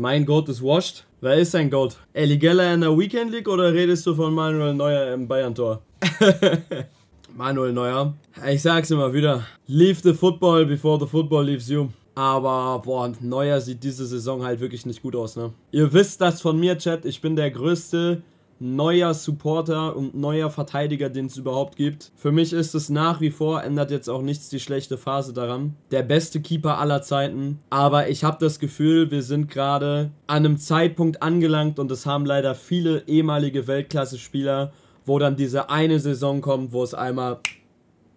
Mein Goat ist washed. Wer ist sein Goat? Eli Geller in der Weekend League oder redest du von Manuel Neuer im Bayern-Tor? Manuel Neuer. Ich sag's immer wieder. Leave the football before the football leaves you. Aber, boah, Neuer sieht diese Saison halt wirklich nicht gut aus, ne? Ihr wisst das von mir, Chat. Ich bin der größte neuer Supporter und neuer Verteidiger, den es überhaupt gibt. Für mich ist es nach wie vor, ändert jetzt auch nichts die schlechte Phase daran, der beste Keeper aller Zeiten. Aber ich habe das Gefühl, wir sind gerade an einem Zeitpunkt angelangt und das haben leider viele ehemalige Weltklasse-Spieler, wo dann diese eine Saison kommt, wo es einmal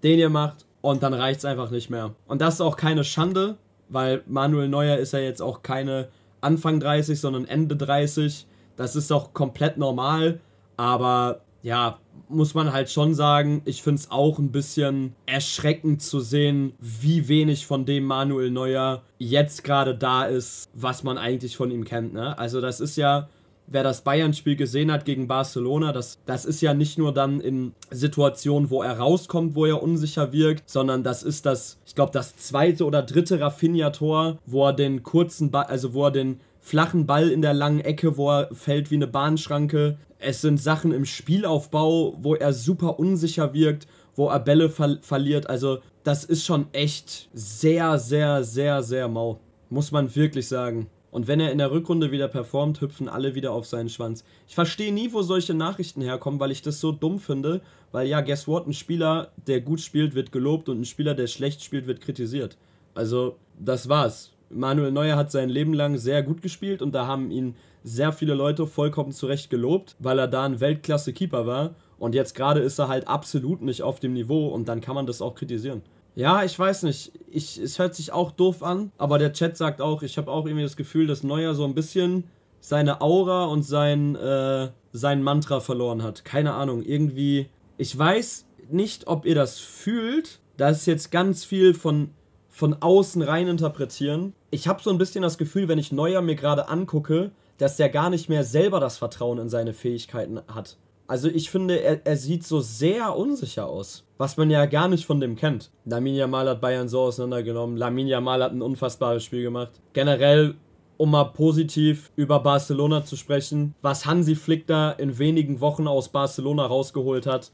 den ihr macht und dann reicht es einfach nicht mehr. Und das ist auch keine Schande, weil Manuel Neuer ist ja jetzt auch keine Anfang 30, sondern Ende 30 das ist auch komplett normal. Aber ja, muss man halt schon sagen, ich finde es auch ein bisschen erschreckend zu sehen, wie wenig von dem Manuel Neuer jetzt gerade da ist, was man eigentlich von ihm kennt. Ne? Also das ist ja, wer das Bayern-Spiel gesehen hat gegen Barcelona, das, das ist ja nicht nur dann in Situationen, wo er rauskommt, wo er unsicher wirkt, sondern das ist das, ich glaube, das zweite oder dritte Rafinha-Tor, wo er den kurzen, ba also wo er den flachen Ball in der langen Ecke, wo er fällt wie eine Bahnschranke. Es sind Sachen im Spielaufbau, wo er super unsicher wirkt, wo er Bälle ver verliert. Also das ist schon echt sehr, sehr, sehr, sehr mau. Muss man wirklich sagen. Und wenn er in der Rückrunde wieder performt, hüpfen alle wieder auf seinen Schwanz. Ich verstehe nie, wo solche Nachrichten herkommen, weil ich das so dumm finde. Weil ja, guess what? Ein Spieler, der gut spielt, wird gelobt und ein Spieler, der schlecht spielt, wird kritisiert. Also, das war's. Manuel Neuer hat sein Leben lang sehr gut gespielt und da haben ihn sehr viele Leute vollkommen zu Recht gelobt, weil er da ein Weltklasse-Keeper war. Und jetzt gerade ist er halt absolut nicht auf dem Niveau und dann kann man das auch kritisieren. Ja, ich weiß nicht. Ich, es hört sich auch doof an, aber der Chat sagt auch, ich habe auch irgendwie das Gefühl, dass Neuer so ein bisschen seine Aura und sein, äh, sein Mantra verloren hat. Keine Ahnung, irgendwie. Ich weiß nicht, ob ihr das fühlt. Da ist jetzt ganz viel von von außen rein interpretieren. Ich habe so ein bisschen das Gefühl, wenn ich Neuer mir gerade angucke, dass der gar nicht mehr selber das Vertrauen in seine Fähigkeiten hat. Also ich finde, er, er sieht so sehr unsicher aus, was man ja gar nicht von dem kennt. Laminia Mal hat Bayern so auseinandergenommen, Laminia Mal hat ein unfassbares Spiel gemacht. Generell um mal positiv über Barcelona zu sprechen, was Hansi Flick da in wenigen Wochen aus Barcelona rausgeholt hat,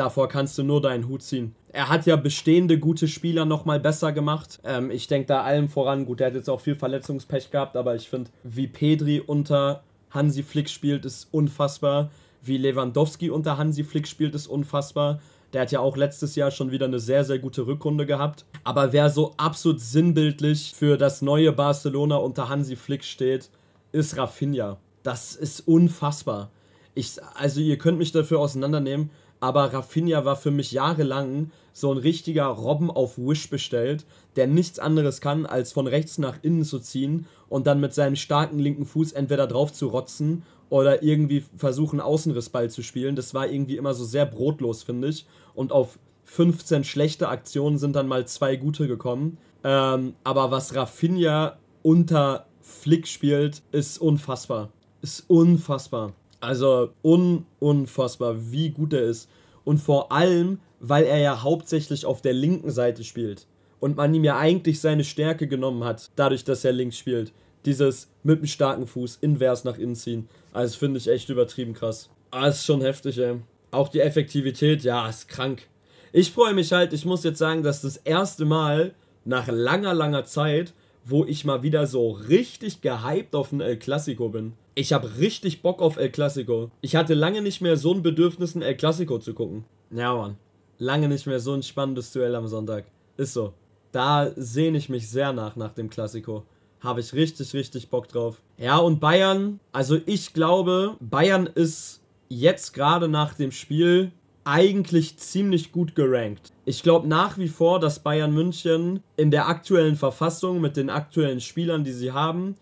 Davor kannst du nur deinen Hut ziehen. Er hat ja bestehende gute Spieler nochmal besser gemacht. Ähm, ich denke da allem voran, gut, der hat jetzt auch viel Verletzungspech gehabt, aber ich finde, wie Pedri unter Hansi Flick spielt, ist unfassbar. Wie Lewandowski unter Hansi Flick spielt, ist unfassbar. Der hat ja auch letztes Jahr schon wieder eine sehr, sehr gute Rückrunde gehabt. Aber wer so absolut sinnbildlich für das neue Barcelona unter Hansi Flick steht, ist Rafinha. Das ist unfassbar. Ich, also ihr könnt mich dafür auseinandernehmen, aber Rafinha war für mich jahrelang so ein richtiger Robben auf Wish bestellt, der nichts anderes kann, als von rechts nach innen zu ziehen und dann mit seinem starken linken Fuß entweder drauf zu rotzen oder irgendwie versuchen, Außenrissball zu spielen. Das war irgendwie immer so sehr brotlos, finde ich. Und auf 15 schlechte Aktionen sind dann mal zwei gute gekommen. Ähm, aber was Rafinha unter Flick spielt, ist unfassbar. Ist unfassbar. Also un unfassbar, wie gut er ist. Und vor allem, weil er ja hauptsächlich auf der linken Seite spielt. Und man ihm ja eigentlich seine Stärke genommen hat, dadurch, dass er links spielt. Dieses mit einem starken Fuß invers nach innen ziehen. Also finde ich echt übertrieben krass. Ah, ist schon heftig, ey. Auch die Effektivität, ja, ist krank. Ich freue mich halt, ich muss jetzt sagen, dass das erste Mal nach langer, langer Zeit, wo ich mal wieder so richtig gehypt auf ein El Clasico bin. Ich habe richtig Bock auf El Clasico. Ich hatte lange nicht mehr so ein Bedürfnis, ein El Clasico zu gucken. Ja, Mann. Lange nicht mehr so ein spannendes Duell am Sonntag. Ist so. Da sehne ich mich sehr nach, nach dem Clasico. Habe ich richtig, richtig Bock drauf. Ja, und Bayern, also ich glaube, Bayern ist jetzt gerade nach dem Spiel eigentlich ziemlich gut gerankt. Ich glaube nach wie vor, dass Bayern München in der aktuellen Verfassung mit den aktuellen Spielern, die sie haben,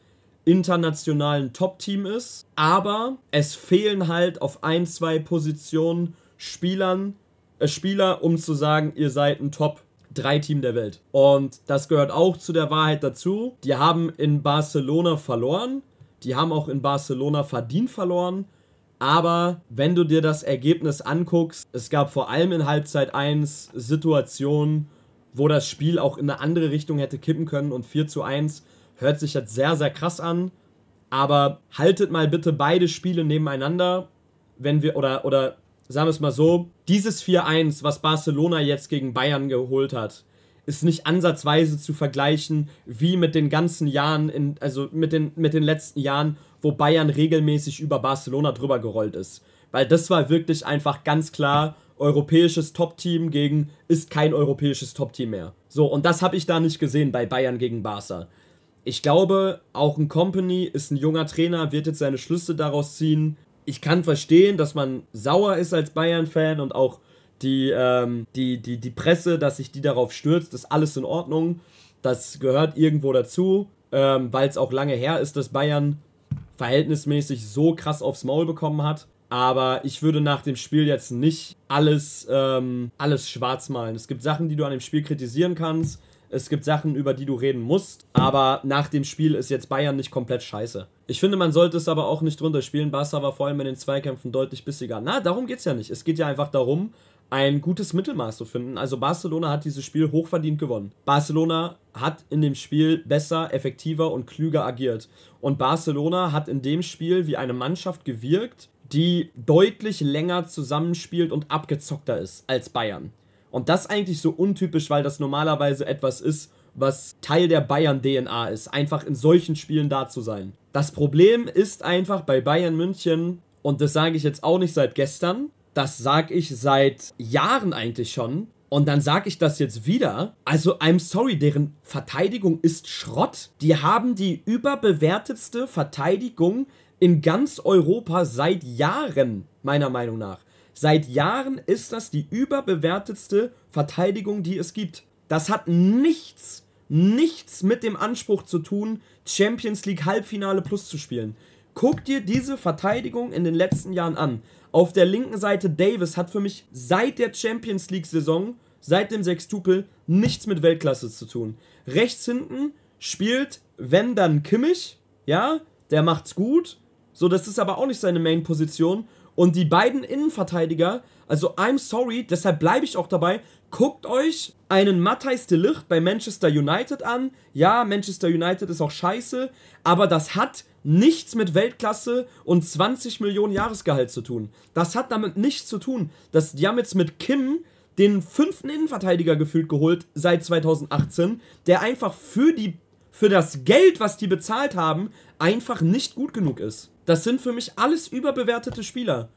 internationalen Top-Team ist. Aber es fehlen halt auf ein, zwei Positionen Spielern, äh Spieler, um zu sagen, ihr seid ein Top. Drei Team der Welt. Und das gehört auch zu der Wahrheit dazu. Die haben in Barcelona verloren. Die haben auch in Barcelona verdient verloren. Aber wenn du dir das Ergebnis anguckst, es gab vor allem in Halbzeit 1 Situationen, wo das Spiel auch in eine andere Richtung hätte kippen können und 4 zu 1 Hört sich jetzt sehr, sehr krass an, aber haltet mal bitte beide Spiele nebeneinander, wenn wir, oder, oder sagen wir es mal so, dieses 4-1, was Barcelona jetzt gegen Bayern geholt hat, ist nicht ansatzweise zu vergleichen wie mit den ganzen Jahren, in, also mit den, mit den letzten Jahren, wo Bayern regelmäßig über Barcelona drüber gerollt ist. Weil das war wirklich einfach ganz klar europäisches Top-Team gegen ist kein europäisches Top-Team mehr. So, und das habe ich da nicht gesehen bei Bayern gegen Barca. Ich glaube, auch ein Company ist ein junger Trainer, wird jetzt seine Schlüsse daraus ziehen. Ich kann verstehen, dass man sauer ist als Bayern-Fan und auch die, ähm, die, die, die Presse, dass sich die darauf stürzt, ist alles in Ordnung. Das gehört irgendwo dazu, ähm, weil es auch lange her ist, dass Bayern verhältnismäßig so krass aufs Maul bekommen hat. Aber ich würde nach dem Spiel jetzt nicht alles, ähm, alles schwarz malen. Es gibt Sachen, die du an dem Spiel kritisieren kannst. Es gibt Sachen, über die du reden musst, aber nach dem Spiel ist jetzt Bayern nicht komplett scheiße. Ich finde, man sollte es aber auch nicht drunter spielen. Barca war vor allem in den Zweikämpfen deutlich bissiger. Na, darum geht es ja nicht. Es geht ja einfach darum, ein gutes Mittelmaß zu finden. Also Barcelona hat dieses Spiel hochverdient gewonnen. Barcelona hat in dem Spiel besser, effektiver und klüger agiert. Und Barcelona hat in dem Spiel wie eine Mannschaft gewirkt, die deutlich länger zusammenspielt und abgezockter ist als Bayern. Und das eigentlich so untypisch, weil das normalerweise etwas ist, was Teil der Bayern-DNA ist, einfach in solchen Spielen da zu sein. Das Problem ist einfach bei Bayern München, und das sage ich jetzt auch nicht seit gestern, das sage ich seit Jahren eigentlich schon, und dann sage ich das jetzt wieder. Also, I'm sorry, deren Verteidigung ist Schrott. Die haben die überbewertetste Verteidigung in ganz Europa seit Jahren, meiner Meinung nach. Seit Jahren ist das die überbewertetste Verteidigung, die es gibt. Das hat nichts, nichts mit dem Anspruch zu tun, Champions League Halbfinale Plus zu spielen. Guck dir diese Verteidigung in den letzten Jahren an. Auf der linken Seite Davis hat für mich seit der Champions League Saison, seit dem Sechstupel, nichts mit Weltklasse zu tun. Rechts hinten spielt, wenn dann Kimmich, ja, der macht's gut. So, das ist aber auch nicht seine Main-Position. Und die beiden Innenverteidiger, also I'm sorry, deshalb bleibe ich auch dabei, guckt euch einen Matthijs de Ligt bei Manchester United an. Ja, Manchester United ist auch scheiße, aber das hat nichts mit Weltklasse und 20 Millionen Jahresgehalt zu tun. Das hat damit nichts zu tun. Das, die haben jetzt mit Kim den fünften Innenverteidiger gefühlt geholt seit 2018, der einfach für die für das Geld, was die bezahlt haben, einfach nicht gut genug ist. Das sind für mich alles überbewertete Spieler.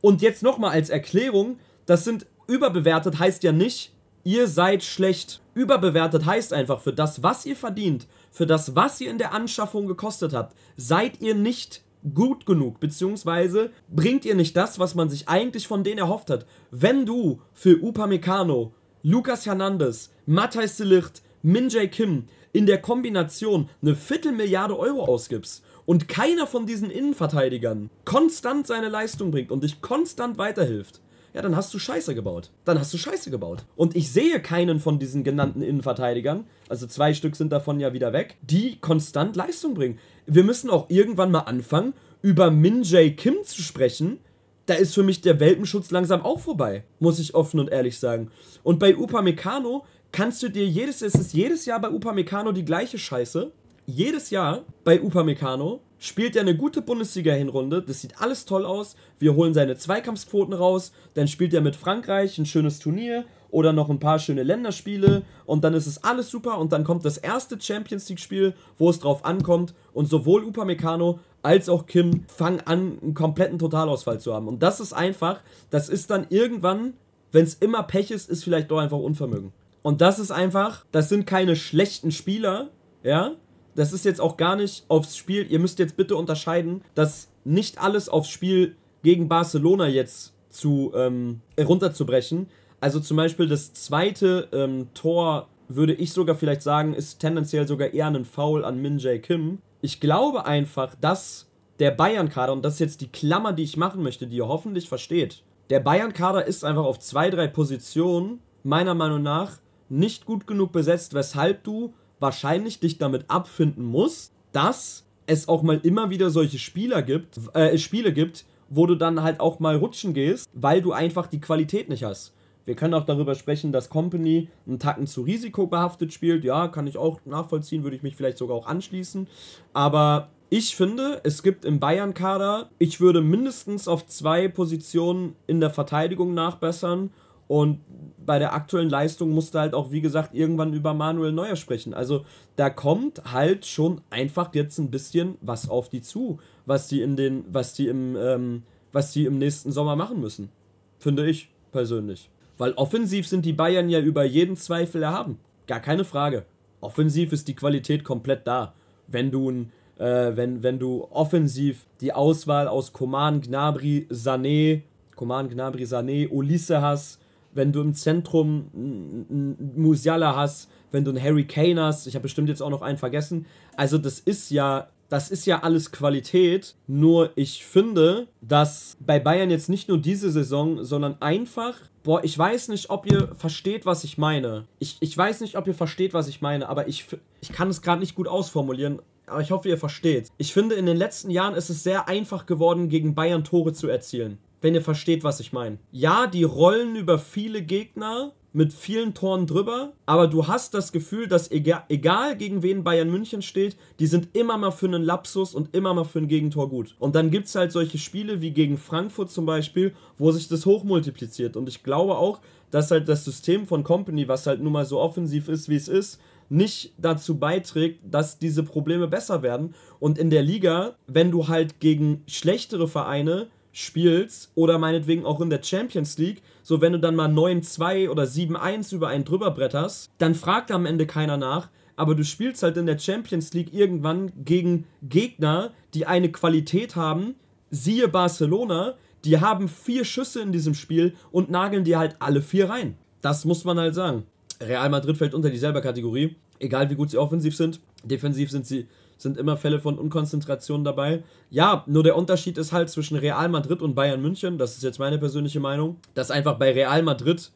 Und jetzt nochmal als Erklärung, das sind überbewertet heißt ja nicht, ihr seid schlecht. Überbewertet heißt einfach, für das, was ihr verdient, für das, was ihr in der Anschaffung gekostet habt, seid ihr nicht gut genug, beziehungsweise bringt ihr nicht das, was man sich eigentlich von denen erhofft hat. Wenn du für Upamecano, Lucas Hernandez, Matthijs de Licht, Min Jae Kim in der Kombination eine Viertelmilliarde Euro ausgibst und keiner von diesen Innenverteidigern konstant seine Leistung bringt und dich konstant weiterhilft, ja, dann hast du Scheiße gebaut. Dann hast du Scheiße gebaut. Und ich sehe keinen von diesen genannten Innenverteidigern, also zwei Stück sind davon ja wieder weg, die konstant Leistung bringen. Wir müssen auch irgendwann mal anfangen, über Min Jae Kim zu sprechen. Da ist für mich der Welpenschutz langsam auch vorbei, muss ich offen und ehrlich sagen. Und bei Upamecano kannst du dir jedes, es ist jedes Jahr bei Upamecano die gleiche Scheiße jedes Jahr bei Upamecano, spielt er eine gute Bundesliga-Hinrunde, das sieht alles toll aus, wir holen seine Zweikampfquoten raus, dann spielt er mit Frankreich ein schönes Turnier oder noch ein paar schöne Länderspiele und dann ist es alles super und dann kommt das erste Champions League-Spiel, wo es drauf ankommt und sowohl Upamecano als auch Kim fangen an, einen kompletten Totalausfall zu haben. Und das ist einfach, das ist dann irgendwann, wenn es immer Pech ist, ist vielleicht doch einfach Unvermögen. Und das ist einfach, das sind keine schlechten Spieler, ja, das ist jetzt auch gar nicht aufs Spiel. Ihr müsst jetzt bitte unterscheiden, dass nicht alles aufs Spiel gegen Barcelona jetzt zu ähm, runterzubrechen. Also zum Beispiel das zweite ähm, Tor, würde ich sogar vielleicht sagen, ist tendenziell sogar eher ein Foul an Min Jae Kim. Ich glaube einfach, dass der Bayern-Kader, und das ist jetzt die Klammer, die ich machen möchte, die ihr hoffentlich versteht, der Bayern-Kader ist einfach auf zwei, drei Positionen meiner Meinung nach nicht gut genug besetzt, weshalb du wahrscheinlich dich damit abfinden musst, dass es auch mal immer wieder solche Spieler gibt, äh, Spiele gibt, wo du dann halt auch mal rutschen gehst, weil du einfach die Qualität nicht hast. Wir können auch darüber sprechen, dass Company einen Tacken zu risikobehaftet spielt. Ja, kann ich auch nachvollziehen, würde ich mich vielleicht sogar auch anschließen. Aber ich finde, es gibt im Bayern-Kader, ich würde mindestens auf zwei Positionen in der Verteidigung nachbessern und bei der aktuellen Leistung musst du halt auch, wie gesagt, irgendwann über Manuel Neuer sprechen. Also da kommt halt schon einfach jetzt ein bisschen was auf die zu, was die in den, was die im, ähm, was die im nächsten Sommer machen müssen. Finde ich persönlich. Weil offensiv sind die Bayern ja über jeden Zweifel erhaben. Gar keine Frage. Offensiv ist die Qualität komplett da. Wenn du äh, wenn, wenn du offensiv die Auswahl aus Koman, Gnabri, Sané, Koman, Gnabry, Sané, Ulisse hast, wenn du im Zentrum einen Musiala hast, wenn du einen Harry Kane hast, ich habe bestimmt jetzt auch noch einen vergessen. Also das ist ja, das ist ja alles Qualität. Nur ich finde, dass bei Bayern jetzt nicht nur diese Saison, sondern einfach, boah, ich weiß nicht, ob ihr versteht, was ich meine. Ich, ich weiß nicht, ob ihr versteht, was ich meine, aber ich, ich kann es gerade nicht gut ausformulieren. Aber ich hoffe, ihr versteht. Ich finde, in den letzten Jahren ist es sehr einfach geworden, gegen Bayern Tore zu erzielen wenn ihr versteht, was ich meine. Ja, die rollen über viele Gegner mit vielen Toren drüber, aber du hast das Gefühl, dass egal, egal, gegen wen Bayern München steht, die sind immer mal für einen Lapsus und immer mal für ein Gegentor gut. Und dann gibt es halt solche Spiele wie gegen Frankfurt zum Beispiel, wo sich das hochmultipliziert. Und ich glaube auch, dass halt das System von Company, was halt nun mal so offensiv ist, wie es ist, nicht dazu beiträgt, dass diese Probleme besser werden. Und in der Liga, wenn du halt gegen schlechtere Vereine spielst oder meinetwegen auch in der Champions League, so wenn du dann mal 9-2 oder 7-1 über einen drüber bretterst, dann fragt am Ende keiner nach, aber du spielst halt in der Champions League irgendwann gegen Gegner, die eine Qualität haben, siehe Barcelona, die haben vier Schüsse in diesem Spiel und nageln dir halt alle vier rein. Das muss man halt sagen. Real Madrid fällt unter dieselbe Kategorie, egal wie gut sie offensiv sind. Defensiv sind sie sind immer Fälle von Unkonzentration dabei. Ja, nur der Unterschied ist halt zwischen Real Madrid und Bayern München, das ist jetzt meine persönliche Meinung, dass einfach bei Real Madrid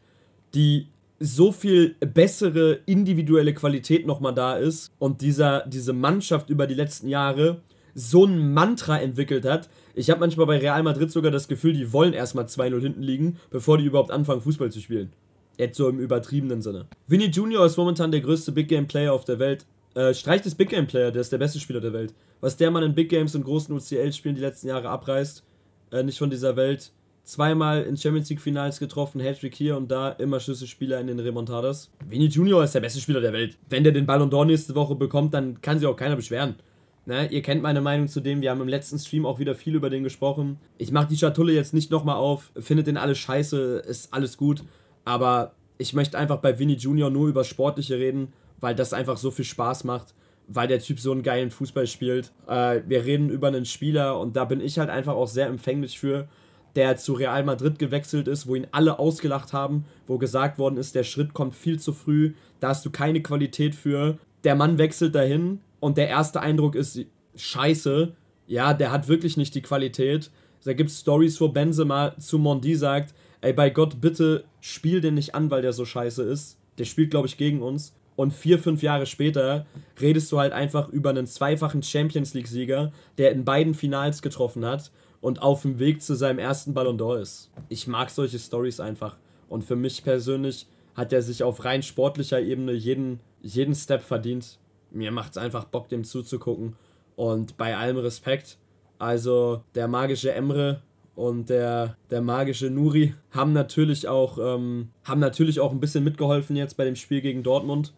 die so viel bessere individuelle Qualität nochmal da ist und dieser, diese Mannschaft über die letzten Jahre so ein Mantra entwickelt hat. Ich habe manchmal bei Real Madrid sogar das Gefühl, die wollen erstmal 2-0 hinten liegen, bevor die überhaupt anfangen, Fußball zu spielen. Jetzt so im übertriebenen Sinne. Vinny Jr. ist momentan der größte Big Game Player auf der Welt. Äh, Streich des Big Game Player, der ist der beste Spieler der Welt. Was der Mann in Big Games und großen UCL-Spielen die letzten Jahre abreißt, äh, nicht von dieser Welt. Zweimal in Champions League-Finals getroffen, Hattrick hier und da, immer Schlüsselspieler in den Remontadas. Vinny Junior ist der beste Spieler der Welt. Wenn der den Ballon d'Or nächste Woche bekommt, dann kann sich auch keiner beschweren. Ne? Ihr kennt meine Meinung zu dem, wir haben im letzten Stream auch wieder viel über den gesprochen. Ich mache die Schatulle jetzt nicht nochmal auf, findet den alles scheiße, ist alles gut, aber ich möchte einfach bei Vinny Junior nur über Sportliche reden weil das einfach so viel Spaß macht, weil der Typ so einen geilen Fußball spielt. Äh, wir reden über einen Spieler und da bin ich halt einfach auch sehr empfänglich für, der zu Real Madrid gewechselt ist, wo ihn alle ausgelacht haben, wo gesagt worden ist, der Schritt kommt viel zu früh, da hast du keine Qualität für. Der Mann wechselt dahin und der erste Eindruck ist scheiße. Ja, der hat wirklich nicht die Qualität. Da gibt es Stories, wo Benzema zu Mondi sagt, ey, bei Gott, bitte spiel den nicht an, weil der so scheiße ist. Der spielt, glaube ich, gegen uns und vier, fünf Jahre später redest du halt einfach über einen zweifachen Champions League-Sieger, der in beiden Finals getroffen hat und auf dem Weg zu seinem ersten Ballon d'Or ist. Ich mag solche Stories einfach. Und für mich persönlich hat er sich auf rein sportlicher Ebene jeden, jeden Step verdient. Mir macht es einfach Bock, dem zuzugucken. Und bei allem Respekt, also der magische Emre und der, der magische Nuri haben natürlich auch ähm, haben natürlich auch ein bisschen mitgeholfen jetzt bei dem Spiel gegen Dortmund.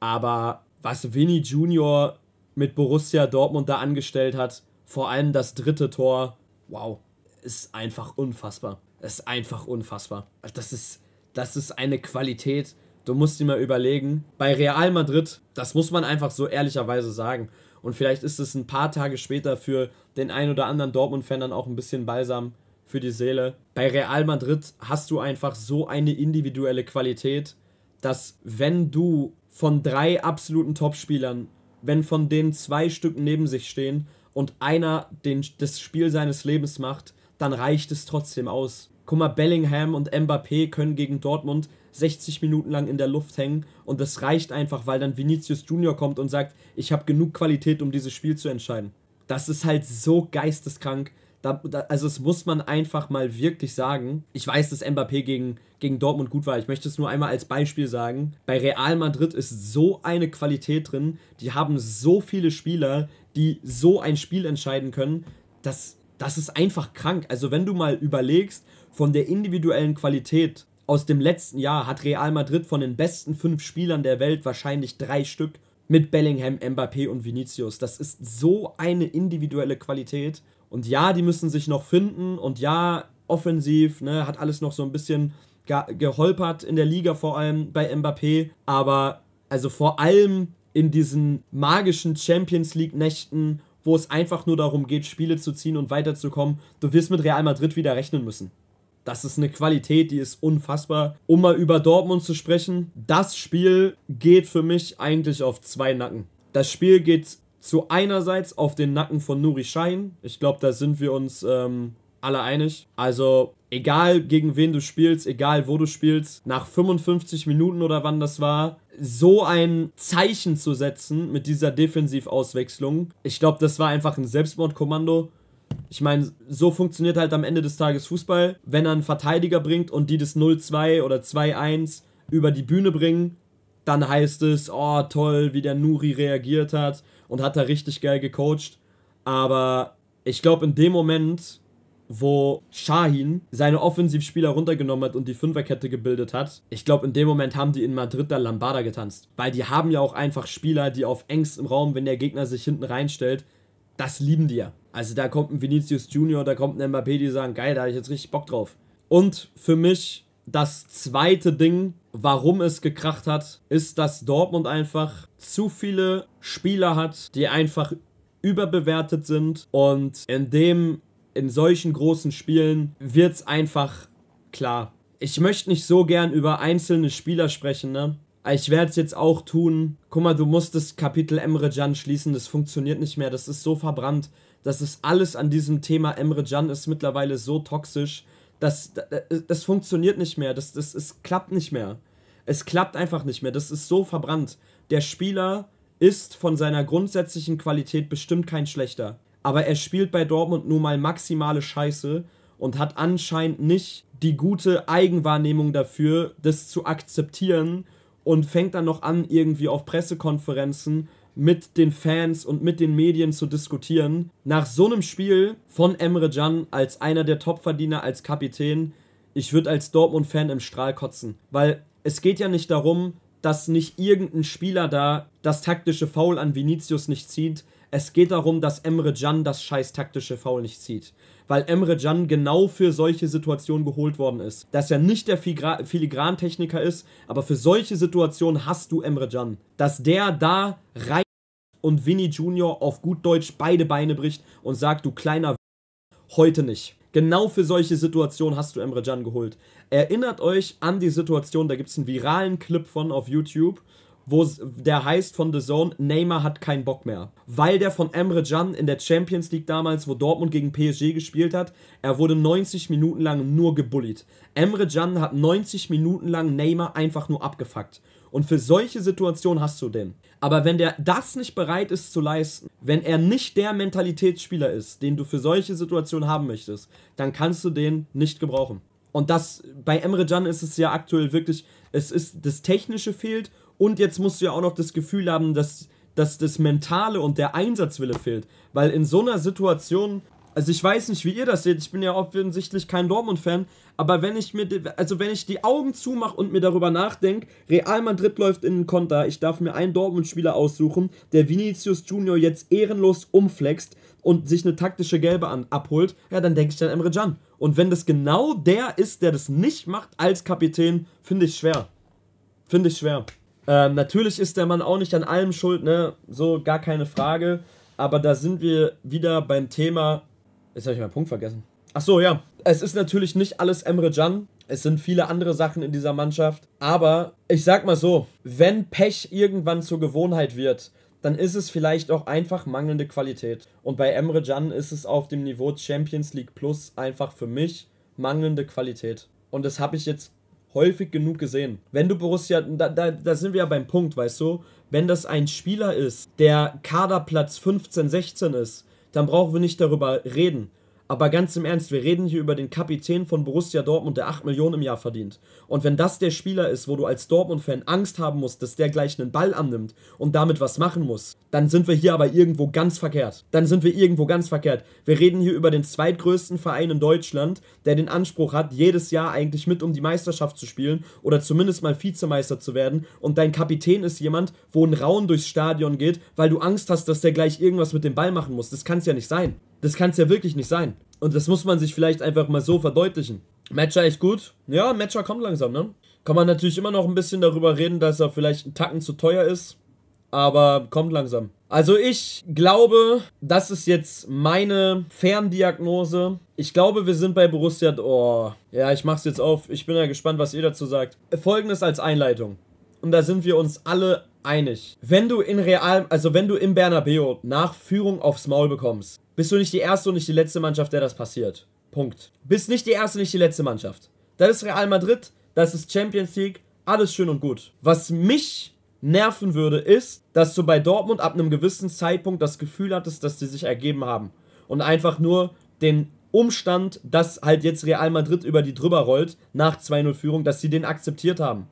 Aber was Vinny Junior mit Borussia Dortmund da angestellt hat, vor allem das dritte Tor, wow, ist einfach unfassbar. Ist einfach unfassbar. Das ist, das ist eine Qualität. Du musst dir mal überlegen, bei Real Madrid, das muss man einfach so ehrlicherweise sagen. Und vielleicht ist es ein paar Tage später für den einen oder anderen Dortmund-Fan dann auch ein bisschen balsam für die Seele. Bei Real Madrid hast du einfach so eine individuelle Qualität, dass wenn du von drei absoluten Topspielern, wenn von denen zwei Stück neben sich stehen und einer den, das Spiel seines Lebens macht, dann reicht es trotzdem aus. Guck mal, Bellingham und Mbappé können gegen Dortmund 60 Minuten lang in der Luft hängen und das reicht einfach, weil dann Vinicius Junior kommt und sagt, ich habe genug Qualität, um dieses Spiel zu entscheiden. Das ist halt so geisteskrank. Da, da, also es muss man einfach mal wirklich sagen. Ich weiß, dass Mbappé gegen, gegen Dortmund gut war. Ich möchte es nur einmal als Beispiel sagen. Bei Real Madrid ist so eine Qualität drin. Die haben so viele Spieler, die so ein Spiel entscheiden können. Das, das ist einfach krank. Also wenn du mal überlegst, von der individuellen Qualität aus dem letzten Jahr hat Real Madrid von den besten fünf Spielern der Welt wahrscheinlich drei Stück mit Bellingham, Mbappé und Vinicius. Das ist so eine individuelle Qualität. Und ja, die müssen sich noch finden und ja, offensiv, ne, hat alles noch so ein bisschen geholpert in der Liga, vor allem bei Mbappé. Aber also vor allem in diesen magischen Champions League-Nächten, wo es einfach nur darum geht, Spiele zu ziehen und weiterzukommen, du wirst mit Real Madrid wieder rechnen müssen. Das ist eine Qualität, die ist unfassbar. Um mal über Dortmund zu sprechen, das Spiel geht für mich eigentlich auf zwei Nacken. Das Spiel geht zu einerseits auf den Nacken von Nuri Schein. Ich glaube, da sind wir uns ähm, alle einig. Also egal gegen wen du spielst, egal wo du spielst, nach 55 Minuten oder wann das war, so ein Zeichen zu setzen mit dieser Defensivauswechslung. Ich glaube, das war einfach ein Selbstmordkommando. Ich meine, so funktioniert halt am Ende des Tages Fußball. Wenn er einen Verteidiger bringt und die das 0-2 oder 2-1 über die Bühne bringen, dann heißt es, oh toll, wie der Nuri reagiert hat und hat da richtig geil gecoacht. Aber ich glaube, in dem Moment, wo Shahin seine Offensivspieler runtergenommen hat und die Fünferkette gebildet hat, ich glaube, in dem Moment haben die in Madrid da Lambada getanzt. Weil die haben ja auch einfach Spieler, die auf engstem Raum, wenn der Gegner sich hinten reinstellt, das lieben die ja. Also da kommt ein Vinicius Junior, da kommt ein Mbappé, die sagen, geil, da habe ich jetzt richtig Bock drauf. Und für mich das zweite Ding, warum es gekracht hat, ist, dass Dortmund einfach zu viele Spieler hat, die einfach überbewertet sind und in dem, in solchen großen Spielen wird es einfach klar. Ich möchte nicht so gern über einzelne Spieler sprechen, ne? Ich werde es jetzt auch tun. Guck mal, du musst das Kapitel Emre Can schließen, das funktioniert nicht mehr, das ist so verbrannt. Das ist alles an diesem Thema Emre Can ist mittlerweile so toxisch, dass das, das funktioniert nicht mehr, das, das, das klappt nicht mehr. Es klappt einfach nicht mehr, das ist so verbrannt der Spieler ist von seiner grundsätzlichen Qualität bestimmt kein schlechter. Aber er spielt bei Dortmund nun mal maximale Scheiße und hat anscheinend nicht die gute Eigenwahrnehmung dafür, das zu akzeptieren und fängt dann noch an, irgendwie auf Pressekonferenzen mit den Fans und mit den Medien zu diskutieren. Nach so einem Spiel von Emre Can als einer der Topverdiener, als Kapitän, ich würde als Dortmund-Fan im Strahl kotzen. Weil es geht ja nicht darum, dass nicht irgendein Spieler da das taktische Foul an Vinicius nicht zieht. Es geht darum, dass Emre Can das scheiß taktische Foul nicht zieht. Weil Emre Can genau für solche Situationen geholt worden ist. Dass er nicht der Filigrantechniker ist, aber für solche Situationen hast du Emre Can. Dass der da rein und Vinny Junior auf gut Deutsch beide Beine bricht und sagt, du kleiner heute nicht. Genau für solche Situationen hast du Emre Can geholt. Erinnert euch an die Situation, da gibt es einen viralen Clip von auf YouTube, wo der heißt von The Zone, Neymar hat keinen Bock mehr. Weil der von Emre Can in der Champions League damals, wo Dortmund gegen PSG gespielt hat, er wurde 90 Minuten lang nur gebullied. Emre Can hat 90 Minuten lang Neymar einfach nur abgefuckt. Und für solche Situationen hast du den. Aber wenn der das nicht bereit ist zu leisten, wenn er nicht der Mentalitätsspieler ist, den du für solche Situationen haben möchtest, dann kannst du den nicht gebrauchen. Und das bei Emre Can ist es ja aktuell wirklich, es ist das technische fehlt und jetzt musst du ja auch noch das Gefühl haben, dass, dass das Mentale und der Einsatzwille fehlt. Weil in so einer Situation, also ich weiß nicht, wie ihr das seht, ich bin ja offensichtlich kein Dortmund-Fan, aber wenn ich mir, also wenn ich die Augen zumache und mir darüber nachdenke, Real Madrid läuft in den Konter, ich darf mir einen Dortmund-Spieler aussuchen, der Vinicius Junior jetzt ehrenlos umflext und sich eine taktische Gelbe an, abholt, ja, dann denke ich an Emre Can. Und wenn das genau der ist, der das nicht macht als Kapitän, finde ich schwer. Finde ich schwer. Ähm, natürlich ist der Mann auch nicht an allem schuld, ne? So, gar keine Frage. Aber da sind wir wieder beim Thema. Jetzt habe ich meinen Punkt vergessen. Ach so, ja. Es ist natürlich nicht alles Emre Can. Es sind viele andere Sachen in dieser Mannschaft. Aber ich sag mal so: Wenn Pech irgendwann zur Gewohnheit wird, dann ist es vielleicht auch einfach mangelnde Qualität. Und bei Emre Can ist es auf dem Niveau Champions League Plus einfach für mich mangelnde Qualität. Und das habe ich jetzt häufig genug gesehen. Wenn du Borussia, da, da, da sind wir ja beim Punkt, weißt du, wenn das ein Spieler ist, der Kaderplatz 15, 16 ist, dann brauchen wir nicht darüber reden. Aber ganz im Ernst, wir reden hier über den Kapitän von Borussia Dortmund, der 8 Millionen im Jahr verdient. Und wenn das der Spieler ist, wo du als Dortmund-Fan Angst haben musst, dass der gleich einen Ball annimmt und damit was machen muss, dann sind wir hier aber irgendwo ganz verkehrt. Dann sind wir irgendwo ganz verkehrt. Wir reden hier über den zweitgrößten Verein in Deutschland, der den Anspruch hat, jedes Jahr eigentlich mit um die Meisterschaft zu spielen oder zumindest mal Vizemeister zu werden. Und dein Kapitän ist jemand, wo ein Raun durchs Stadion geht, weil du Angst hast, dass der gleich irgendwas mit dem Ball machen muss. Das kann es ja nicht sein. Das kann es ja wirklich nicht sein. Und das muss man sich vielleicht einfach mal so verdeutlichen. Matcher echt gut. Ja, Matcher kommt langsam, ne? Kann man natürlich immer noch ein bisschen darüber reden, dass er vielleicht einen Tacken zu teuer ist. Aber kommt langsam. Also ich glaube, das ist jetzt meine Ferndiagnose. Ich glaube, wir sind bei Borussia... Oh, ja, ich mach's jetzt auf. Ich bin ja gespannt, was ihr dazu sagt. Folgendes als Einleitung. Und da sind wir uns alle einig. Wenn du in Real, also wenn du im Bernabeu nach Führung aufs Maul bekommst, bist du nicht die erste und nicht die letzte Mannschaft, der das passiert. Punkt. Bist nicht die erste, und nicht die letzte Mannschaft. Das ist Real Madrid, das ist Champions League, alles schön und gut. Was mich nerven würde, ist, dass du bei Dortmund ab einem gewissen Zeitpunkt das Gefühl hattest, dass sie sich ergeben haben und einfach nur den Umstand, dass halt jetzt Real Madrid über die drüber rollt nach 2-0 Führung, dass sie den akzeptiert haben.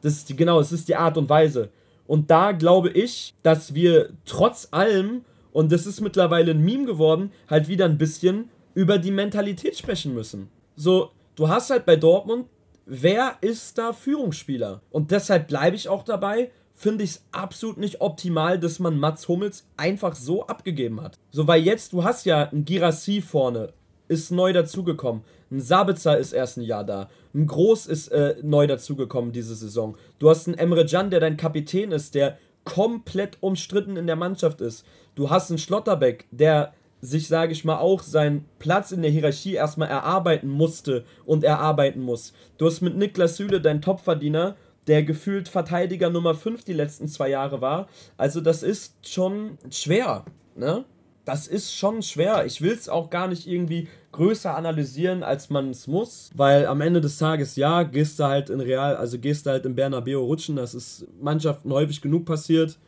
Das ist die, genau, es ist die Art und Weise. Und da glaube ich, dass wir trotz allem, und das ist mittlerweile ein Meme geworden, halt wieder ein bisschen über die Mentalität sprechen müssen. So, du hast halt bei Dortmund, wer ist da Führungsspieler? Und deshalb bleibe ich auch dabei, finde ich es absolut nicht optimal, dass man Mats Hummels einfach so abgegeben hat. So, weil jetzt, du hast ja ein Girassi vorne, ist neu dazugekommen. Ein Sabitzer ist erst ein Jahr da. Ein Groß ist äh, neu dazugekommen diese Saison. Du hast einen Emre Can, der dein Kapitän ist, der komplett umstritten in der Mannschaft ist. Du hast einen Schlotterbeck, der sich, sage ich mal, auch seinen Platz in der Hierarchie erstmal erarbeiten musste und erarbeiten muss. Du hast mit Niklas Süle deinen Topverdiener, der gefühlt Verteidiger Nummer 5 die letzten zwei Jahre war. Also das ist schon schwer, ne? Das ist schon schwer. Ich will es auch gar nicht irgendwie größer analysieren, als man es muss, weil am Ende des Tages, ja, gehst du halt in Real, also gehst du halt in Bernabeu rutschen, das ist Mannschaften häufig genug passiert.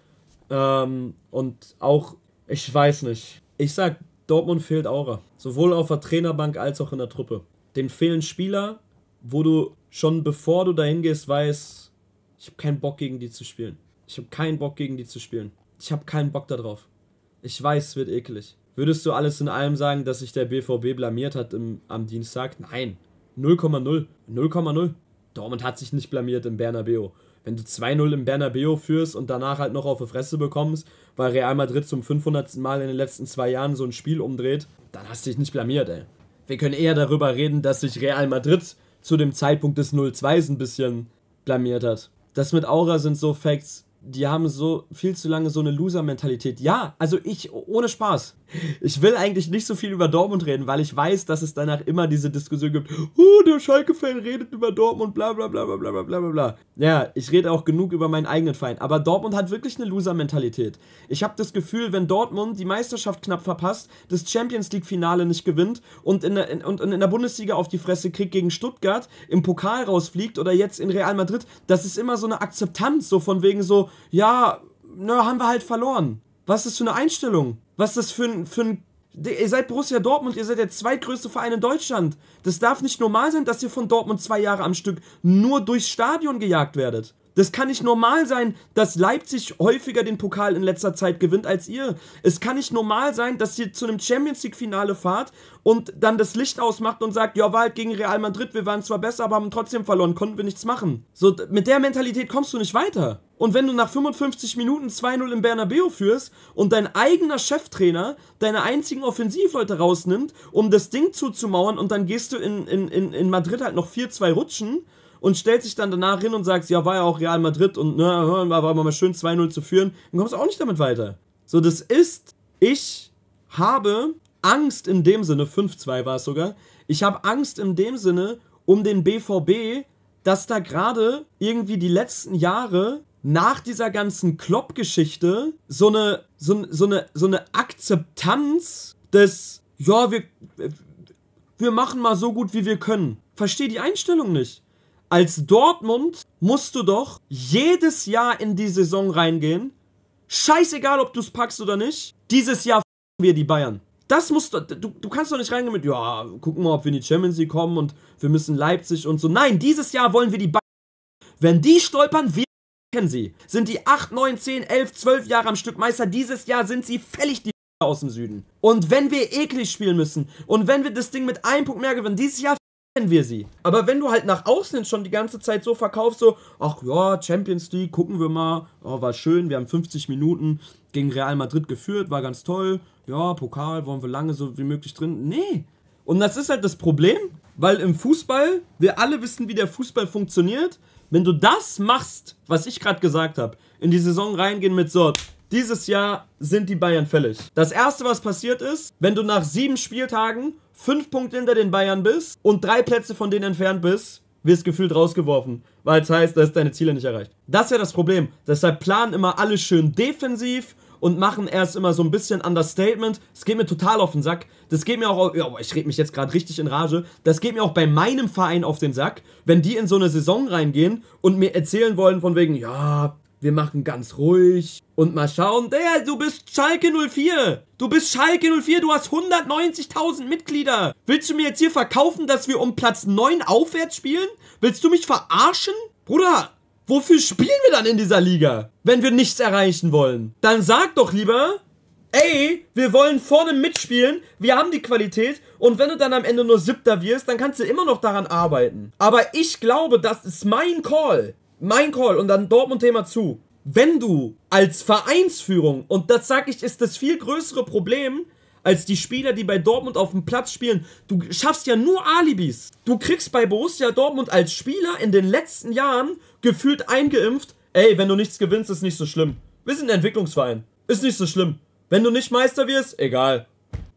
Ähm, und auch, ich weiß nicht, ich sag, Dortmund fehlt Aura, sowohl auf der Trainerbank als auch in der Truppe. Den fehlen Spieler, wo du schon bevor du dahin gehst, weißt, ich habe keinen Bock gegen die zu spielen. Ich habe keinen Bock gegen die zu spielen. Ich habe keinen Bock darauf. Ich weiß, es wird eklig. Würdest du alles in allem sagen, dass sich der BVB blamiert hat im, am Dienstag? Nein. 0,0. 0,0. Dortmund hat sich nicht blamiert im Bernabeu. Wenn du 2-0 im Bernabeu führst und danach halt noch auf die Fresse bekommst, weil Real Madrid zum 500. Mal in den letzten zwei Jahren so ein Spiel umdreht, dann hast du dich nicht blamiert, ey. Wir können eher darüber reden, dass sich Real Madrid zu dem Zeitpunkt des 0-2s ein bisschen blamiert hat. Das mit Aura sind so Facts, die haben so viel zu lange so eine Loser-Mentalität. Ja, also ich, ohne Spaß ich will eigentlich nicht so viel über Dortmund reden, weil ich weiß, dass es danach immer diese Diskussion gibt. Oh, der Schalke-Fan redet über Dortmund, bla bla bla bla bla bla bla Ja, ich rede auch genug über meinen eigenen Feind. Aber Dortmund hat wirklich eine Loser-Mentalität. Ich habe das Gefühl, wenn Dortmund die Meisterschaft knapp verpasst, das Champions League-Finale nicht gewinnt und in, der, in, und in der Bundesliga auf die Fresse kriegt gegen Stuttgart, im Pokal rausfliegt oder jetzt in Real Madrid, das ist immer so eine Akzeptanz, so von wegen so, ja, na, ne, haben wir halt verloren. Was ist das für eine Einstellung? Was ist das für ein, für ein Ihr seid Borussia Dortmund, ihr seid der zweitgrößte Verein in Deutschland. Das darf nicht normal sein, dass ihr von Dortmund zwei Jahre am Stück nur durchs Stadion gejagt werdet. Das kann nicht normal sein, dass Leipzig häufiger den Pokal in letzter Zeit gewinnt als ihr. Es kann nicht normal sein, dass ihr zu einem Champions League-Finale fahrt und dann das Licht ausmacht und sagt, ja, war halt gegen Real Madrid, wir waren zwar besser, aber haben trotzdem verloren, konnten wir nichts machen. So, mit der Mentalität kommst du nicht weiter. Und wenn du nach 55 Minuten 2-0 im Bernabeu führst und dein eigener Cheftrainer deine einzigen Offensivleute rausnimmt, um das Ding zuzumauern und dann gehst du in, in, in, in Madrid halt noch 4-2 rutschen, und stellt sich dann danach hin und sagt, ja, war ja auch Real Madrid und ne, war immer mal schön 2-0 zu führen, dann kommst du auch nicht damit weiter. So, das ist, ich habe Angst in dem Sinne, 5-2 war es sogar, ich habe Angst in dem Sinne um den BVB, dass da gerade irgendwie die letzten Jahre nach dieser ganzen Klopp-Geschichte so eine, so, so, eine, so eine Akzeptanz des, ja, wir, wir machen mal so gut, wie wir können. Verstehe die Einstellung nicht. Als Dortmund musst du doch jedes Jahr in die Saison reingehen. Scheißegal, ob du es packst oder nicht. Dieses Jahr wir die Bayern. Das musst du, du, du kannst doch nicht reingehen mit, ja, gucken wir, mal, ob wir in die Champions League kommen und wir müssen Leipzig und so. Nein, dieses Jahr wollen wir die Bayern. Wenn die stolpern, wir kennen sie. Sind die 8, 9, 10, 11, 12 Jahre am Stück Meister, dieses Jahr sind sie fällig die aus dem Süden. Und wenn wir eklig spielen müssen und wenn wir das Ding mit einem Punkt mehr gewinnen, dieses Jahr kennen wir sie. Aber wenn du halt nach außen schon die ganze Zeit so verkaufst, so, ach ja, Champions League, gucken wir mal, oh, war schön, wir haben 50 Minuten gegen Real Madrid geführt, war ganz toll, ja, Pokal, wollen wir lange so wie möglich drin. Nee. Und das ist halt das Problem, weil im Fußball, wir alle wissen, wie der Fußball funktioniert. Wenn du das machst, was ich gerade gesagt habe, in die Saison reingehen mit so, dieses Jahr sind die Bayern fällig. Das erste, was passiert ist, wenn du nach sieben Spieltagen fünf Punkte hinter den Bayern bist und drei Plätze von denen entfernt bist, wirst gefühlt rausgeworfen, weil es heißt, dass deine Ziele nicht erreicht. Das ist ja das Problem. Deshalb planen immer alle schön defensiv und machen erst immer so ein bisschen Understatement. Es geht mir total auf den Sack. Das geht mir auch, oh, ja, ich rede mich jetzt gerade richtig in Rage. Das geht mir auch bei meinem Verein auf den Sack, wenn die in so eine Saison reingehen und mir erzählen wollen von wegen, ja, wir machen ganz ruhig und mal schauen. Der, du bist Schalke 04. Du bist Schalke 04, du hast 190.000 Mitglieder. Willst du mir jetzt hier verkaufen, dass wir um Platz 9 aufwärts spielen? Willst du mich verarschen? Bruder, wofür spielen wir dann in dieser Liga, wenn wir nichts erreichen wollen? Dann sag doch lieber, ey, wir wollen vorne mitspielen, wir haben die Qualität und wenn du dann am Ende nur Siebter wirst, dann kannst du immer noch daran arbeiten. Aber ich glaube, das ist mein Call. Mein Call und dann Dortmund-Thema zu. Wenn du als Vereinsführung, und das sage ich, ist das viel größere Problem, als die Spieler, die bei Dortmund auf dem Platz spielen. Du schaffst ja nur Alibis. Du kriegst bei Borussia Dortmund als Spieler in den letzten Jahren gefühlt eingeimpft, ey, wenn du nichts gewinnst, ist nicht so schlimm. Wir sind ein Entwicklungsverein. Ist nicht so schlimm. Wenn du nicht Meister wirst, egal.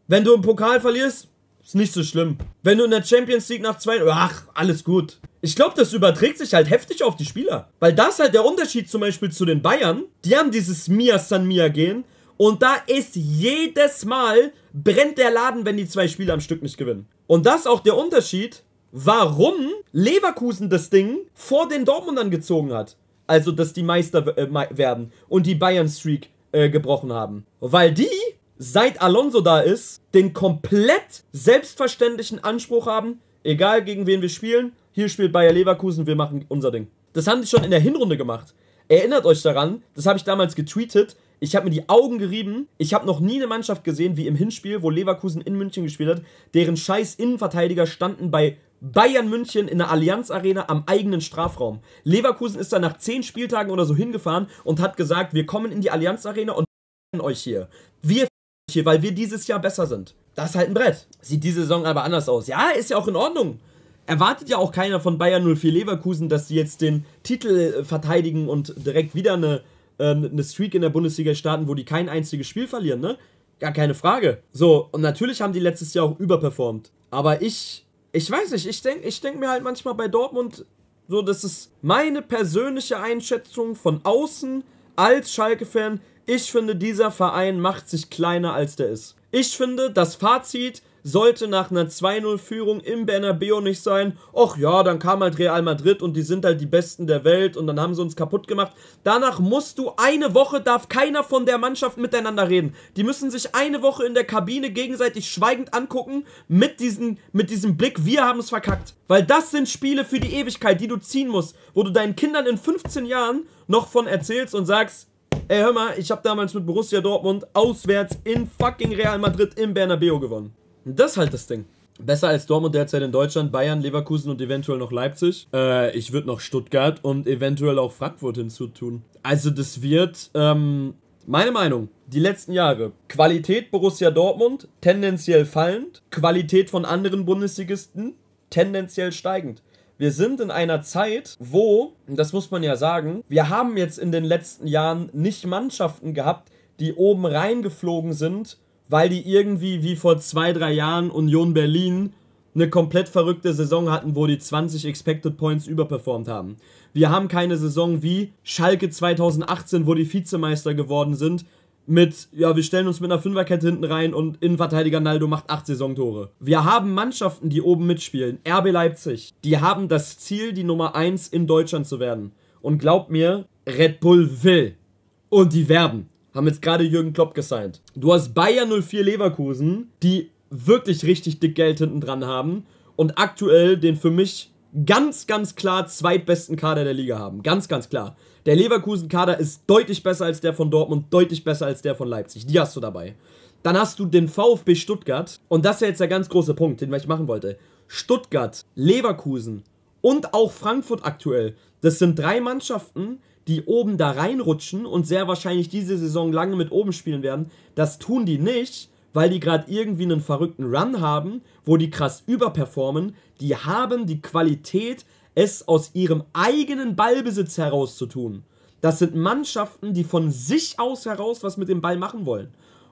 Wenn du im Pokal verlierst, ist nicht so schlimm. Wenn du in der Champions League nach zwei, ach, alles gut. Ich glaube, das überträgt sich halt heftig auf die Spieler. Weil da ist halt der Unterschied zum Beispiel zu den Bayern. Die haben dieses Mia San Mia gehen. Und da ist jedes Mal brennt der Laden, wenn die zwei Spiele am Stück nicht gewinnen. Und das ist auch der Unterschied, warum Leverkusen das Ding vor den Dortmundern gezogen hat. Also, dass die Meister äh, werden und die Bayern-Streak äh, gebrochen haben. Weil die, seit Alonso da ist, den komplett selbstverständlichen Anspruch haben, egal gegen wen wir spielen, hier spielt Bayer Leverkusen, wir machen unser Ding. Das haben die schon in der Hinrunde gemacht. Erinnert euch daran, das habe ich damals getweetet. Ich habe mir die Augen gerieben. Ich habe noch nie eine Mannschaft gesehen, wie im Hinspiel, wo Leverkusen in München gespielt hat, deren scheiß Innenverteidiger standen bei Bayern München in der Allianz Arena am eigenen Strafraum. Leverkusen ist dann nach zehn Spieltagen oder so hingefahren und hat gesagt, wir kommen in die Allianz Arena und euch hier. Wir euch hier, weil wir dieses Jahr besser sind. Das ist halt ein Brett. Sieht diese Saison aber anders aus. Ja, ist ja auch in Ordnung erwartet ja auch keiner von Bayern 04 Leverkusen, dass sie jetzt den Titel äh, verteidigen und direkt wieder eine, ähm, eine Streak in der Bundesliga starten, wo die kein einziges Spiel verlieren, ne? Gar keine Frage. So, und natürlich haben die letztes Jahr auch überperformt. Aber ich, ich weiß nicht, ich denke ich denk mir halt manchmal bei Dortmund, so, das ist meine persönliche Einschätzung von außen als Schalke-Fan. Ich finde, dieser Verein macht sich kleiner, als der ist. Ich finde, das Fazit, sollte nach einer 2-0-Führung im Bernabeu nicht sein, ach ja, dann kam halt Real Madrid und die sind halt die Besten der Welt und dann haben sie uns kaputt gemacht. Danach musst du eine Woche, darf keiner von der Mannschaft miteinander reden. Die müssen sich eine Woche in der Kabine gegenseitig schweigend angucken mit, diesen, mit diesem Blick, wir haben es verkackt. Weil das sind Spiele für die Ewigkeit, die du ziehen musst, wo du deinen Kindern in 15 Jahren noch von erzählst und sagst, Ey, hör mal, ich habe damals mit Borussia Dortmund auswärts in fucking Real Madrid im Bernabeu gewonnen das ist halt das Ding. Besser als Dortmund derzeit in Deutschland, Bayern, Leverkusen und eventuell noch Leipzig. Äh, ich würde noch Stuttgart und eventuell auch Frankfurt hinzutun. Also das wird, ähm, meine Meinung, die letzten Jahre. Qualität Borussia Dortmund tendenziell fallend, Qualität von anderen Bundesligisten tendenziell steigend. Wir sind in einer Zeit, wo, das muss man ja sagen, wir haben jetzt in den letzten Jahren nicht Mannschaften gehabt, die oben reingeflogen sind weil die irgendwie wie vor zwei, drei Jahren Union Berlin eine komplett verrückte Saison hatten, wo die 20 Expected Points überperformt haben. Wir haben keine Saison wie Schalke 2018, wo die Vizemeister geworden sind, mit, ja, wir stellen uns mit einer Fünferkette hinten rein und Innenverteidiger Naldo macht acht Saisontore. Wir haben Mannschaften, die oben mitspielen. RB Leipzig. Die haben das Ziel, die Nummer 1 in Deutschland zu werden. Und glaubt mir, Red Bull will. Und die werden haben jetzt gerade Jürgen Klopp gesigned. Du hast Bayern 04 Leverkusen, die wirklich richtig dick Geld hinten dran haben und aktuell den für mich ganz, ganz klar zweitbesten Kader der Liga haben. Ganz, ganz klar. Der Leverkusen-Kader ist deutlich besser als der von Dortmund, deutlich besser als der von Leipzig. Die hast du dabei. Dann hast du den VfB Stuttgart. Und das ist jetzt der ganz große Punkt, den ich machen wollte. Stuttgart, Leverkusen, und auch Frankfurt aktuell. Das sind drei Mannschaften, die oben da reinrutschen und sehr wahrscheinlich diese Saison lange mit oben spielen werden. Das tun die nicht, weil die gerade irgendwie einen verrückten Run haben, wo die krass überperformen. Die haben die Qualität, es aus ihrem eigenen Ballbesitz heraus zu tun. Das sind Mannschaften, die von sich aus heraus was mit dem Ball machen wollen.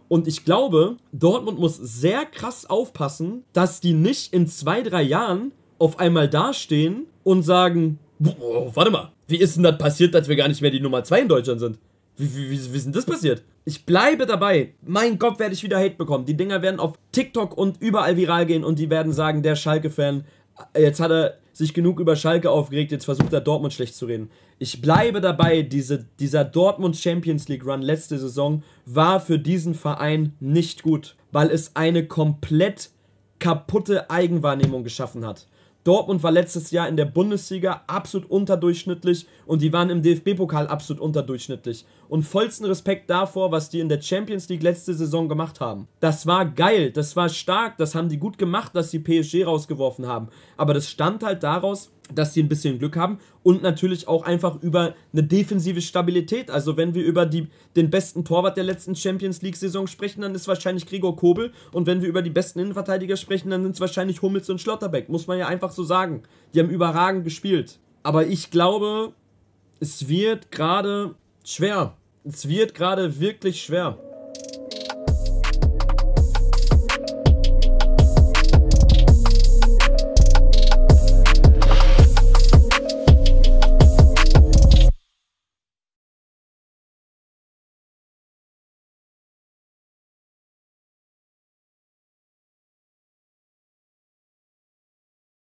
Und ich glaube, Dortmund muss sehr krass aufpassen, dass die nicht in zwei, drei Jahren auf einmal dastehen und sagen, oh, warte mal, wie ist denn das passiert, dass wir gar nicht mehr die Nummer 2 in Deutschland sind? Wie, wie, wie, wie ist denn das passiert? Ich bleibe dabei. Mein Gott, werde ich wieder Hate bekommen. Die Dinger werden auf TikTok und überall viral gehen und die werden sagen, der Schalke-Fan, äh, jetzt hat er sich genug über Schalke aufgeregt, jetzt versucht er Dortmund schlecht zu reden. Ich bleibe dabei, diese, dieser Dortmund Champions League Run letzte Saison war für diesen Verein nicht gut, weil es eine komplett kaputte Eigenwahrnehmung geschaffen hat. Dortmund war letztes Jahr in der Bundesliga absolut unterdurchschnittlich und die waren im DFB-Pokal absolut unterdurchschnittlich. Und vollsten Respekt davor, was die in der Champions League letzte Saison gemacht haben. Das war geil, das war stark, das haben die gut gemacht, dass sie PSG rausgeworfen haben. Aber das stand halt daraus, dass sie ein bisschen Glück haben und natürlich auch einfach über eine defensive Stabilität. Also wenn wir über die, den besten Torwart der letzten Champions League-Saison sprechen, dann ist wahrscheinlich Gregor Kobel und wenn wir über die besten Innenverteidiger sprechen, dann sind es wahrscheinlich Hummels und Schlotterbeck, muss man ja einfach so sagen. Die haben überragend gespielt. Aber ich glaube, es wird gerade schwer. Es wird gerade wirklich schwer.